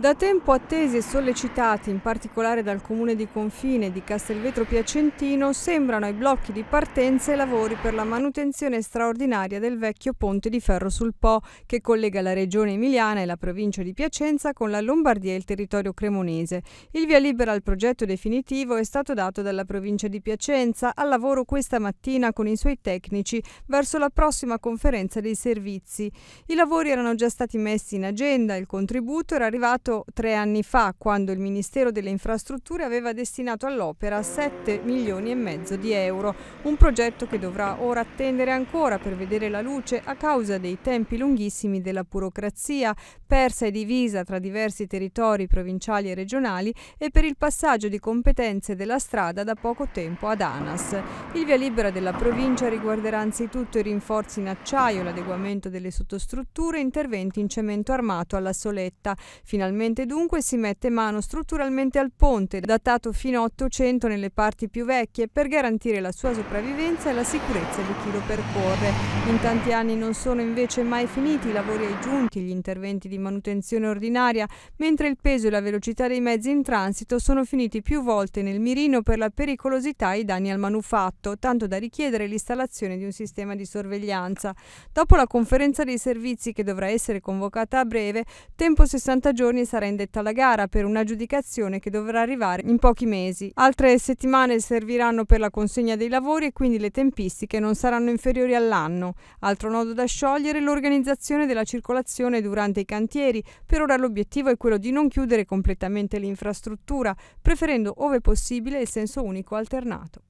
Da tempo attesi e sollecitati, in particolare dal comune di confine di Castelvetro Piacentino, sembrano ai blocchi di partenza i lavori per la manutenzione straordinaria del vecchio ponte di ferro sul Po, che collega la regione emiliana e la provincia di Piacenza con la Lombardia e il territorio cremonese. Il via libera al progetto definitivo è stato dato dalla provincia di Piacenza, al lavoro questa mattina con i suoi tecnici verso la prossima conferenza dei servizi. I lavori erano già stati messi in agenda, il contributo era arrivato avviato tre anni fa, quando il Ministero delle Infrastrutture aveva destinato all'opera 7 milioni e mezzo di euro, un progetto che dovrà ora attendere ancora per vedere la luce a causa dei tempi lunghissimi della burocrazia, persa e divisa tra diversi territori provinciali e regionali e per il passaggio di competenze della strada da poco tempo ad ANAS. Il via libera della provincia riguarderà anzitutto i rinforzi in acciaio, l'adeguamento delle sottostrutture e interventi in cemento armato alla soletta. Finalmente Finalmente dunque si mette mano strutturalmente al ponte, datato fino a 800 nelle parti più vecchie, per garantire la sua sopravvivenza e la sicurezza di chi lo percorre. In tanti anni non sono invece mai finiti i lavori aggiunti, gli interventi di manutenzione ordinaria, mentre il peso e la velocità dei mezzi in transito sono finiti più volte nel mirino per la pericolosità e i danni al manufatto, tanto da richiedere l'installazione di un sistema di sorveglianza. Dopo la conferenza dei servizi che dovrà essere convocata a breve, tempo 60 giorni giorni sarà indetta la gara per una giudicazione che dovrà arrivare in pochi mesi. Altre settimane serviranno per la consegna dei lavori e quindi le tempistiche non saranno inferiori all'anno. Altro nodo da sciogliere è l'organizzazione della circolazione durante i cantieri. Per ora l'obiettivo è quello di non chiudere completamente l'infrastruttura, preferendo ove possibile il senso unico alternato.